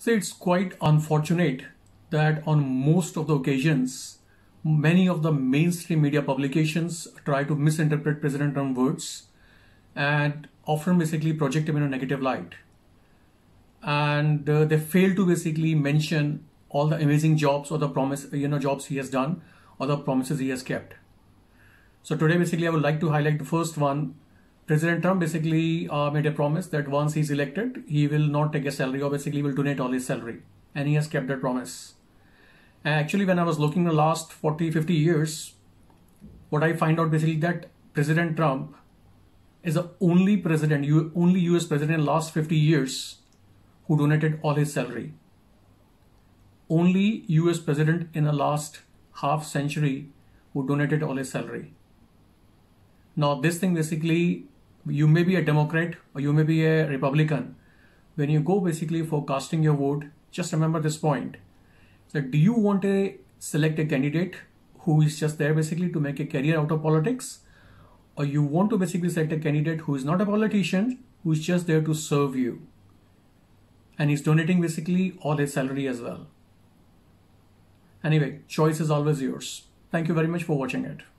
So it's quite unfortunate that on most of the occasions, many of the mainstream media publications try to misinterpret President Trump's words and often basically project him in a negative light. And uh, they fail to basically mention all the amazing jobs or the promise, you know, jobs he has done or the promises he has kept. So today, basically, I would like to highlight the first one, President Trump basically uh, made a promise that once he's elected, he will not take a salary or basically will donate all his salary. And he has kept that promise. And actually, when I was looking the last 40, 50 years, what I find out basically that President Trump is the only president, U only US president in the last 50 years who donated all his salary. Only US president in the last half century who donated all his salary. Now this thing basically you may be a Democrat or you may be a Republican. When you go basically for casting your vote, just remember this point. That do you want to select a candidate who is just there basically to make a career out of politics? Or you want to basically select a candidate who is not a politician, who is just there to serve you. And he's donating basically all his salary as well. Anyway, choice is always yours. Thank you very much for watching it.